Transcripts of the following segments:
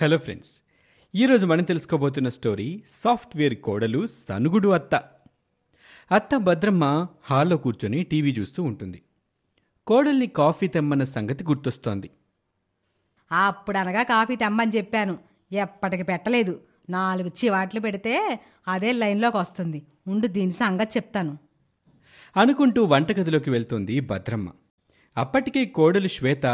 hello friends ఈరోజు మనం తెలుసుకోబోతున్న story software కోడలు సనుగుడు అత్త అత్త భద్రమ్మ హాల్లో కూర్చొని టీవీ చూస్తూ ఉంటుంది కోడల్ని కాఫీ తెమ్మన్న సంగతి గుర్తొస్తోంది అప్పుడనగా కాఫీ తెమ్మని చెప్పాను ఎప్పటికి పెట్టలేదు నాలుగు చివాట్లు పెడితే అదే లైన్లోకి వస్తుంది ఉండు దీని సంగతి చెప్తాను అనుకుంటూ వంటగదిలోకి వెళ్తుంది భద్రమ్మ అప్పటికే కోడలు శ్వేత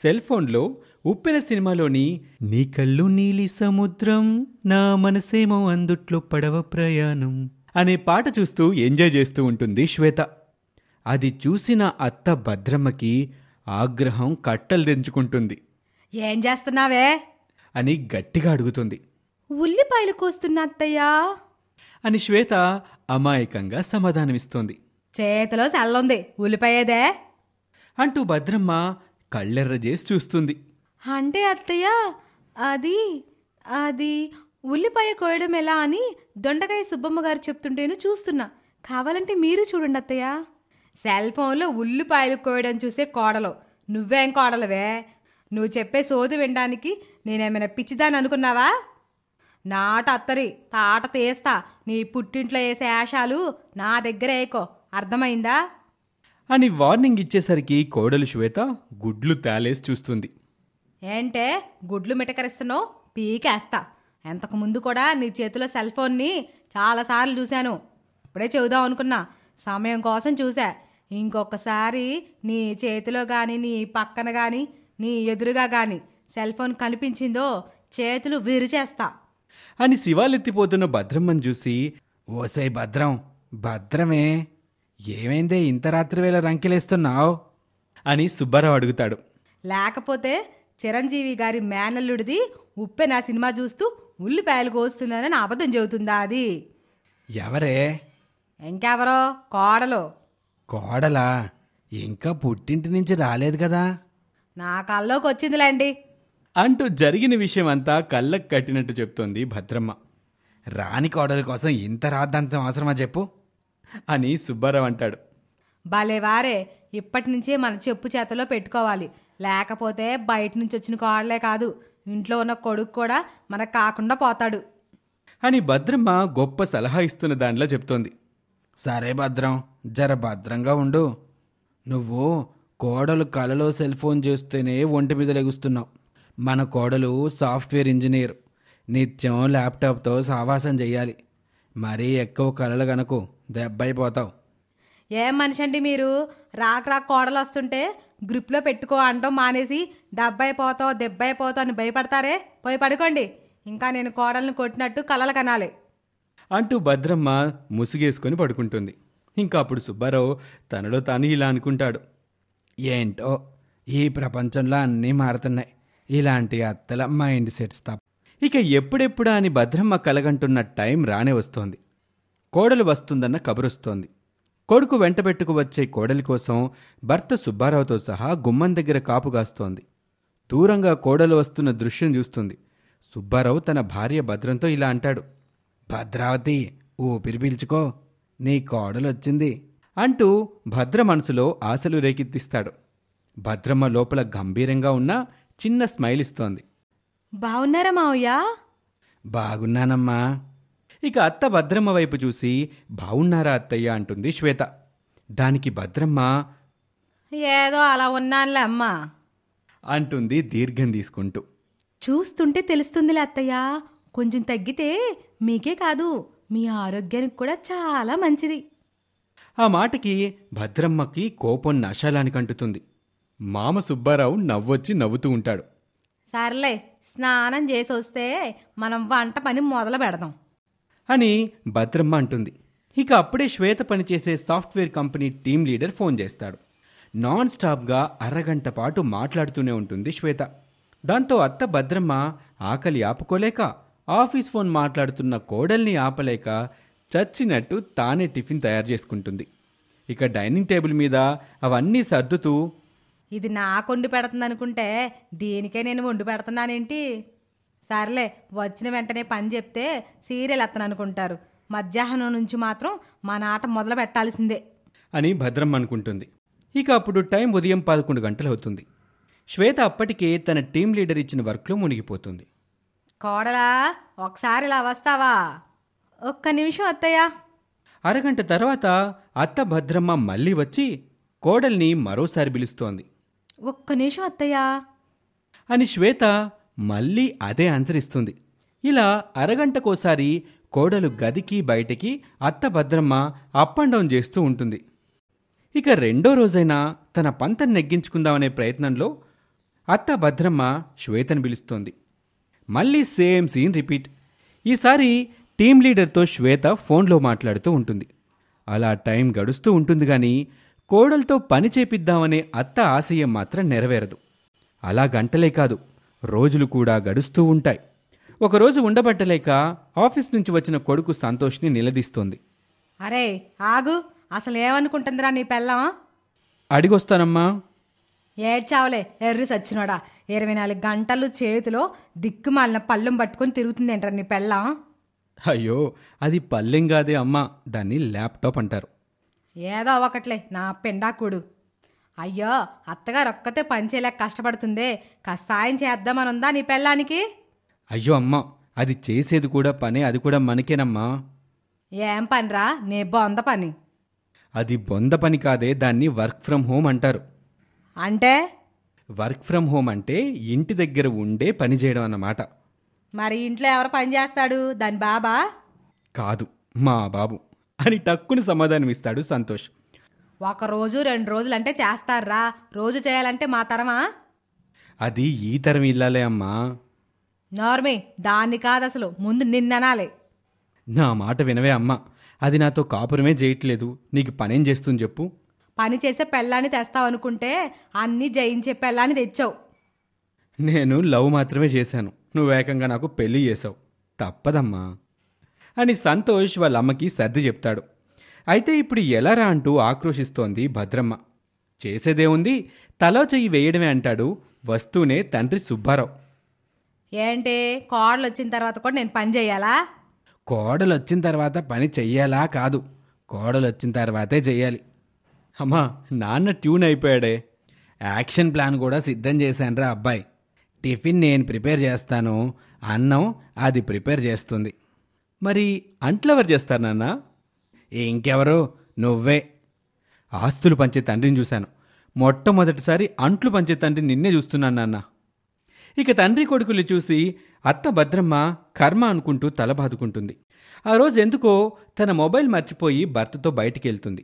సెల్ ఫోన్లో ఉప్పెన సినిమాలోని నీ కళ్ళు నీలి సముద్రం నా మనసేమో అందుట్లో పడవ ప్రయాణం అనే పాట చూస్తూ ఎంజాయ్ చేస్తూ ఉంటుంది శ్వేత అది చూసిన అత్త భద్రమ్మకి ఆగ్రహం కట్టలు తెంచుకుంటుంది ఏం చేస్తున్నావే అని గట్టిగా అడుగుతుంది ఉల్లిపాయలు కోస్తున్న అత్తయ్యా అని శ్వేత అమాయకంగా సమాధానమిస్తోంది చేతిలో చల్లుంది ఉల్లిపాయేదే అంటూ భద్రమ్మ కళ్ళెర్ర చేసి చూస్తుంది అంటే అత్తయ్య అది అది ఉల్లిపాయ కోయడం ఎలా అని దొండకాయ సుబ్బమ్మ గారు చెప్తుంటేను చూస్తున్నా కావాలంటే మీరు చూడండి అత్తయ్య సెల్ ఫోన్లో ఉల్లిపాయలు కోయడం చూసే కోడలు నువ్వేం కోడలవే నువ్వు చెప్పే సోది వినడానికి నేనేమైనా పిచ్చిదాని అనుకున్నావా నాట అత్తరి తాట తీస్తా నీ పుట్టింట్లో వేసే ఆశాలు నా దగ్గర ఏకో అర్థమైందా అని వార్నింగ్ ఇచ్చేసరికి కోడలు శ్వేత గుడ్లు తాలేసి చూస్తుంది ఏంటే గుడ్లు మిటకరిస్తున్నావు పీకేస్తా ఎంతకు ముందు కూడా నీ చేతిలో సెల్ ఫోన్ని చాలాసార్లు చూశాను ఇప్పుడే చెబుదాం అనుకున్నా సమయం కోసం చూసా ఇంకొకసారి నీ చేతిలో కానీ నీ పక్కన కానీ నీ ఎదురుగా కానీ సెల్ ఫోన్ కనిపించిందో చేతులు విరిచేస్తా అని శివాలెత్తిపోతున్న భద్రమ్మని చూసి ఓసై భద్రం భద్రమే ఏమైందే ఇంత రాత్రి వేళ రంకిలేస్తున్నావు అని సుబ్బారావు అడుగుతాడు లేకపోతే చిరంజీవి గారి మేనల్లుడిది ఉప్పెన సినిమా చూస్తూ ఉల్లిపాయలు కోస్తున్నానని అబద్ధం చెబుతుందా అది ఎవరే ఇంకెవరో కోడలు కోడలా ఇంకా పుట్టింటి నుంచి రాలేదు కదా నా కళ్ళలోకి వచ్చిందిలేండి అంటూ జరిగిన విషయం అంతా కళ్ళకు కట్టినట్టు చెప్తోంది భద్రమ్మ రాని కోడలు కోసం ఇంత రాద్దాంతం అవసరమా చెప్పు అని సుబ్బారావు అంటాడు భలే వారే ఇప్పటి నుంచే మన చెప్పు చేతలో పెట్టుకోవాలి లేకపోతే బయట నుంచి వచ్చిన కోడలే కాదు ఇంట్లో ఉన్న కొడుకు కూడా మనకు కాకుండా పోతాడు అని భద్రమ్మ గొప్ప సలహా ఇస్తున్న దానిలో చెప్తోంది సరే భద్రం జర భద్రంగా ఉండు నువ్వు కోడలు కలలో సెల్ ఫోన్ చేస్తేనే ఒంటి మీద లెగుస్తున్నావు మన కోడలు సాఫ్ట్వేర్ ఇంజనీర్ నిత్యం ల్యాప్టాప్తో సావాసం చేయాలి మరీ ఎక్కువ కలలు గనకు దెబ్బైపోతావు ఏం మనిషి అండి మీరు రాక రాక కోడలు వస్తుంటే గ్రిప్లో పెట్టుకో అంటాం మానేసి దెబ్బై దెబ్బైపోతావు అని భయపడతారే పోయి పడుకోండి ఇంకా నేను కోడలను కొట్టినట్టు కలలు కనాలి అంటూ భద్రమ్మ ముసుగేసుకొని పడుకుంటుంది ఇంకా అప్పుడు సుబ్బారావు తనలో తాను ఇలా అనుకుంటాడు ఏంటో ఈ ప్రపంచంలో అన్నీ మారుతున్నాయి ఇలాంటి అత్తల మైండ్ సెట్స్ తప్ప ఇక ఎప్పుడెప్పుడా అని భద్రమ్మ కలగంటున్న టైం రానే వస్తోంది కోడలు వస్తుందన్న కబురొస్తోంది కొడుకు వెంటబెట్టుకు వచ్చే కోడలి కోసం భర్త సుబ్బారావుతో సహా గుమ్మం దగ్గర కాపుగాస్తోంది దూరంగా కోడలు వస్తున్న దృశ్యం చూస్తుంది సుబ్బారావు తన భార్య భద్రంతో ఇలా అంటాడు భద్రావతి ఊపిరి పీల్చుకో నీ కోడలొచ్చింది అంటూ భద్ర మనసులో ఆశలు రేకెత్తిస్తాడు భద్రమ్మ లోపల గంభీరంగా ఉన్న చిన్న స్మైల్ ఇస్తోంది బాగున్నారా మావయ్యా బాగున్నానమ్మా ఇక అత్త భద్రమ్మ వైపు చూసి బావున్నారా అత్తయ్య అంటుంది శ్వేత దానికి భద్రమ్మ ఏదో అలా ఉన్నానులే అమ్మా అంటుంది దీర్ఘం తీసుకుంటూ చూస్తుంటే తెలుస్తుందిలే అత్తయ్య కొంచెం తగ్గితే మీకే కాదు మీ ఆరోగ్యానికి కూడా చాలా మంచిది ఆ మాటకి భద్రమ్మకి కోపం నశాలానికి అంటుతుంది మామ సుబ్బారావు నవ్వొచ్చి నవ్వుతూ ఉంటాడు సర్లే స్నానం చేసి వస్తే మనం వంట పని మొదలు పెడదాం అని భద్రమ్మ అంటుంది ఇక అప్పుడే శ్వేత పనిచేసే software company team leader phone చేస్తాడు నాన్ స్టాప్గా అరగంట పాటు మాట్లాడుతూనే ఉంటుంది శ్వేత దాంతో అత్త భద్రమ్మ ఆకలి ఆపుకోలేక ఆఫీస్ ఫోన్ మాట్లాడుతున్న కోడల్ని ఆపలేక చచ్చినట్టు తానే టిఫిన్ తయారు చేసుకుంటుంది ఇక డైనింగ్ టేబుల్ మీద అవన్నీ సర్దుతూ ఇది నాకు వండి పెడుతుంది అనుకుంటే దీనికే నేను వండి పెడుతున్నానేంటి సర్లే వచ్చిన వెంటనే పని చెప్తే సీరియల్ అత్తననుకుంటారు అనుకుంటారు మధ్యాహ్నం నుంచి మాత్రం మన ఆట మొదలు పెట్టాల్సిందే అని భద్రం అనుకుంటుంది ఇక అప్పుడు టైం ఉదయం పదకొండు గంటలు అవుతుంది శ్వేత అప్పటికే తన టీం లీడర్ ఇచ్చిన వర్క్లో మునిగిపోతుంది కోడలా ఒకసారి ఇలా వస్తావా ఒక్క నిమిషం అత్తయ్యా అరగంట తర్వాత అత్త భద్రమ్మ మళ్ళీ వచ్చి కోడల్ని మరోసారి పిలుస్తోంది ఒక్క నిమిషం అత్తయ్యా అని శ్వేత మళ్ళీ అదే ఆన్సర్ ఇస్తుంది ఇలా అరగంటకోసారి కోడలు గదికి బయటికి అత్త భద్రమ్మ అప్ అండ్ డౌన్ చేస్తూ ఉంటుంది ఇక రెండో రోజైనా తన పంతను నెగ్గించుకుందామనే ప్రయత్నంలో అత్త భద్రమ్మ శ్వేతను పిలుస్తోంది మళ్ళీ సేమ్ సీన్ రిపీట్ ఈసారి టీం లీడర్తో శ్వేత ఫోన్లో మాట్లాడుతూ ఉంటుంది అలా టైం గడుస్తూ ఉంటుంది కానీ కోడలతో పని చేపిద్దామనే అత్త ఆశయం మాత్రం నెరవేరదు అలా గంటలే కాదు రోజులు కూడా గడుస్తూ ఉంటాయి ఒకరోజు ఉండబట్టలేక ఆఫీస్ నుంచి వచ్చిన కొడుకు సంతోష్ని నిలదీస్తోంది అరే ఆగు అసలు ఏమనుకుంటుందిరా నీ పెళ్ళం అడిగొస్తానమ్మా ఏడ్చావులే ఎర్రి సచ్చినోడా ఇరవై నాలుగు గంటలు చేతిలో దిక్కుమాలిన పళ్ళెం పట్టుకొని తిరుగుతుందేంట్రా నీ పెళ్ళం అయ్యో అది పల్లెం కాదే అమ్మా దాన్ని ల్యాప్టాప్ అంటారు ఏదో ఒకట్లే నా పెండాకుడు అయ్యో అత్తగారు ఒక్కతే పనిచేయలేక కష్టపడుతుందే కాస్త సాయం చేద్దామనుందా నీ పెళ్ళానికి అయ్యో అమ్మ అది చేసేది కూడా పని అది కూడా మనకేనమ్మా ఏం పనిరా నే బొంద పని అది బొంద పని కాదే దాన్ని వర్క్ ఫ్రమ్ హోమ్ అంటారు అంటే వర్క్ ఫ్రమ్ హోమ్ అంటే ఇంటి దగ్గర ఉండే పని చేయడం అన్నమాట మరి ఇంట్లో ఎవరు పని చేస్తాడు దాని బాబా కాదు మా బాబు అని టక్కుని సమాధానం ఇస్తాడు సంతోష్ ఒక రోజు రెండు రోజులు అంటే చేస్తారా రోజు చేయాలంటే మా తరమా అది ఈ తరం ఇల్లాలే అమ్మా నార్మే దాన్ని కాదు అసలు ముందు నిన్ననాలే నా మాట వినవే అమ్మా అది నాతో కాపురమే చేయట్లేదు నీకు పనేం చేస్తుంది చెప్పు పని చేసే పెళ్ళాన్ని తెస్తావు అనుకుంటే అన్నీ జయించే పెళ్ళాన్ని తెచ్చావు నేను లవ్ మాత్రమే చేశాను నువ్వు ఏకంగా నాకు పెళ్లి చేసావు తప్పదమ్మా అని సంతోష్ వాళ్ళ అమ్మకి సర్ది చెప్తాడు అయితే ఇప్పుడు ఎలారా అంటూ ఆక్రోషిస్తోంది భద్రమ్మ చేసేదేముంది తలో చెయ్యి వేయడమే అంటాడు వస్తూనే తండ్రి సుబ్బారావు ఏంటి కోడలు వచ్చిన తర్వాత కూడా నేను పని చేయాలా కోడలు వచ్చిన తర్వాత పని చెయ్యాలా కాదు కోడలు వచ్చిన తర్వాతే చెయ్యాలి అమ్మా నాన్న ట్యూన్ అయిపోయాడే యాక్షన్ ప్లాన్ కూడా సిద్ధం చేశానురా అబ్బాయి టిఫిన్ నేను ప్రిపేర్ చేస్తాను అన్నం అది ప్రిపేర్ చేస్తుంది మరి అంట్లెవరు చేస్తారు నాన్న ఇంకెవరో నువ్వే ఆస్తులు పంచే తండ్రిని చూశాను మొట్టమొదటిసారి అంట్లు పంచే తండ్రి నిన్నే చూస్తున్నాను నాన్న ఇక తండ్రి కొడుకులు చూసి అత్త భద్రమ్మ కర్మ అనుకుంటూ తల బాదుకుంటుంది ఆ రోజు ఎందుకో తన మొబైల్ మర్చిపోయి భర్తతో బయటికి వెళ్తుంది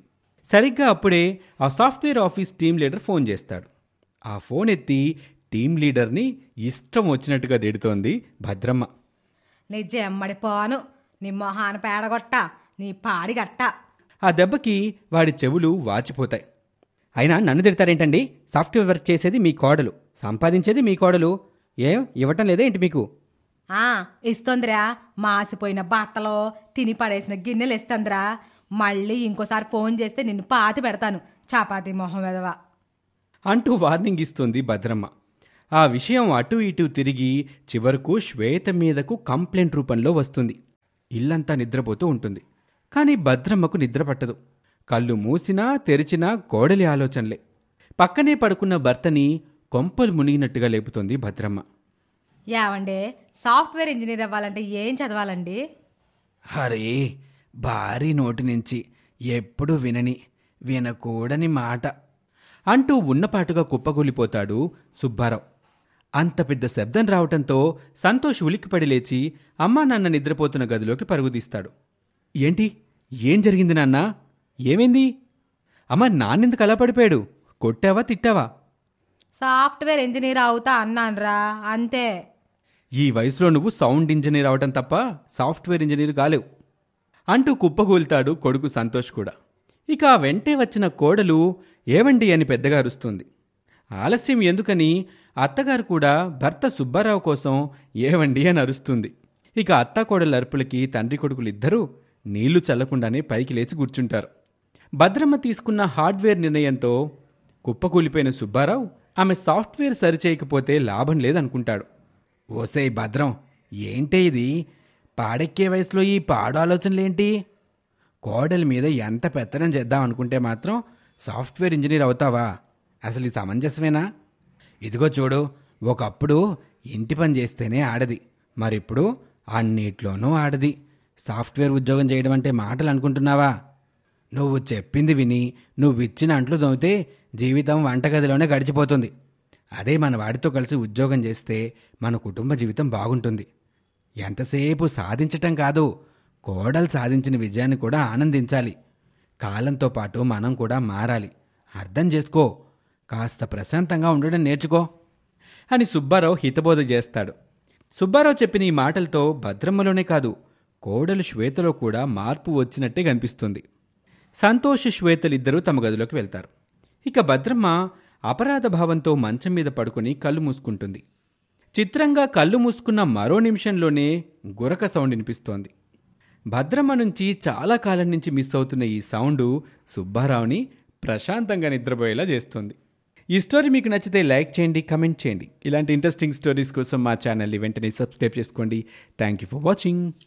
సరిగ్గా అప్పుడే ఆ software office team leader phone చేస్తాడు ఆ ఫోన్ ఎత్తి టీం లీడర్ని ఇష్టం వచ్చినట్టుగా దిడుతోంది భద్రమ్మ నిజమ్మడి పోను నీ మొహాన పేడగొట్ట నీ పాడి ఆ దెబ్బకి వాడి చెవులు వాచిపోతాయి అయినా నన్ను తిడతారేంటండి సాఫ్ట్వేర్ వర్క్ చేసేది మీ కోడలు సంపాదించేది మీ కోడలు ఏం ఇవ్వటం లేదా ఏంటి మీకు ఇస్తోందిరా మాసిపోయిన బట్టలో తిని పడేసిన గిన్నెలు ఇస్తుందిరా మళ్ళీ ఇంకోసారి ఫోన్ చేస్తే నిన్ను పాతి పెడతాను చపాతి మొహం ఎదవా అంటూ వార్నింగ్ ఇస్తుంది భద్రమ్మ ఆ విషయం అటు ఇటు తిరిగి చివరకు శ్వేత మీదకు కంప్లైంట్ రూపంలో వస్తుంది ఇల్లంతా నిద్రపోతూ ఉంటుంది కానీ భద్రమ్మకు నిద్రపట్టదు కళ్ళు మూసినా తెరిచినా గోడలి ఆలోచనలే పక్కనే పడుకున్న భర్తని కొంపలు మునిగినట్టుగా లేపుతోంది భద్రమ్మ యావండే సాఫ్ట్వేర్ ఇంజనీర్ అవ్వాలంటే ఏం చదవాలండి హరే భారీ నోటి నుంచి ఎప్పుడు వినని వినకూడని మాట అంటూ ఉన్నపాటుగా కుప్పగూలిపోతాడు సుబ్బారావు అంత పెద్ద శబ్దం రావటంతో సంతోష్ ఉలిక్కిపడి లేచి అమ్మా నాన్న నిద్రపోతున్న గదిలోకి పరుగుదీస్తాడు ఏంటి ఏం జరిగింది నాన్నా ఏమైంది అమ్మా నాన్నెందుకు అలా పడిపోయాడు కొట్టావా తిట్టావా సాఫ్ట్వేర్ ఇంజనీర్ అవుతా అన్నాన్రా అంతే ఈ వయసులో నువ్వు సౌండ్ ఇంజనీర్ అవటం తప్ప సాఫ్ట్వేర్ ఇంజనీర్ కాలేవు అంటూ కుప్పగూలుతాడు కొడుకు సంతోష్ కూడా ఇక వెంటే వచ్చిన కోడలు ఏవండి అని పెద్దగా అరుస్తుంది ఆలస్యం ఎందుకని అత్తగారు కూడా భర్త సుబ్బారావు కోసం ఏవండి అని అరుస్తుంది ఇక అత్త కోడలు అరుపులకి తండ్రి కొడుకులిద్దరూ నీళ్లు చల్లకుండానే పైకి లేచి కూర్చుంటారు భద్రమ్మ తీసుకున్న హార్డ్వేర్ నిర్ణయంతో కుప్పకూలిపోయిన సుబ్బారావు ఆమె సాఫ్ట్వేర్ సరిచేయకపోతే లాభం లేదనుకుంటాడు ఓసే భద్రం ఏంటే ఇది పాడెక్కే వయసులో ఈ పాడు ఆలోచనలేంటి కోడల మీద ఎంత పెత్తనం చేద్దాం అనుకుంటే మాత్రం సాఫ్ట్వేర్ ఇంజనీర్ అవుతావా అసలు ఈ సమంజసమేనా ఇదిగో చూడు ఒకప్పుడు ఇంటి పని చేస్తేనే ఆడది మరిప్పుడు అన్నిట్లోనూ ఆడది సాఫ్ట్వేర్ ఉద్యోగం చేయడం అంటే మాటలు అనుకుంటున్నావా నువ్వు చెప్పింది విని నువ్వు ఇచ్చిన అంట్లు తోమితే జీవితం వంటగదిలోనే గడిచిపోతుంది అదే మన వాడితో కలిసి ఉద్యోగం చేస్తే మన కుటుంబ జీవితం బాగుంటుంది ఎంతసేపు సాధించటం కాదు కోడలు సాధించిన విజయాన్ని కూడా ఆనందించాలి కాలంతో పాటు మనం కూడా మారాలి అర్థం చేసుకో కాస్త ప్రశాంతంగా ఉండడం నేర్చుకో అని సుబ్బారావు హితబోధ చేస్తాడు సుబ్బారావు చెప్పిన ఈ మాటలతో భద్రమ్మలోనే కాదు కోడలు శ్వేతలో కూడా మార్పు వచ్చినట్టే కనిపిస్తుంది సంతోష్ శ్వేతలిద్దరూ తమ గదిలోకి వెళ్తారు ఇక భద్రమ్మ అపరాధ భావంతో మంచం మీద పడుకుని కళ్ళు మూసుకుంటుంది చిత్రంగా కళ్ళు మూసుకున్న మరో నిమిషంలోనే గురక సౌండ్ వినిపిస్తోంది భద్రమ్మ నుంచి చాలా కాలం నుంచి మిస్ అవుతున్న ఈ సౌండు సుబ్బారావుని ప్రశాంతంగా నిద్రపోయేలా చేస్తుంది ఈ స్టోరీ మీకు నచ్చితే లైక్ చేయండి కమెంట్ చేయండి ఇలాంటి ఇంట్రెస్టింగ్ స్టోరీస్ కోసం మా ఛానల్ని వెంటనే సబ్స్క్రైబ్ చేసుకోండి థ్యాంక్ యూ ఫర్ వాచింగ్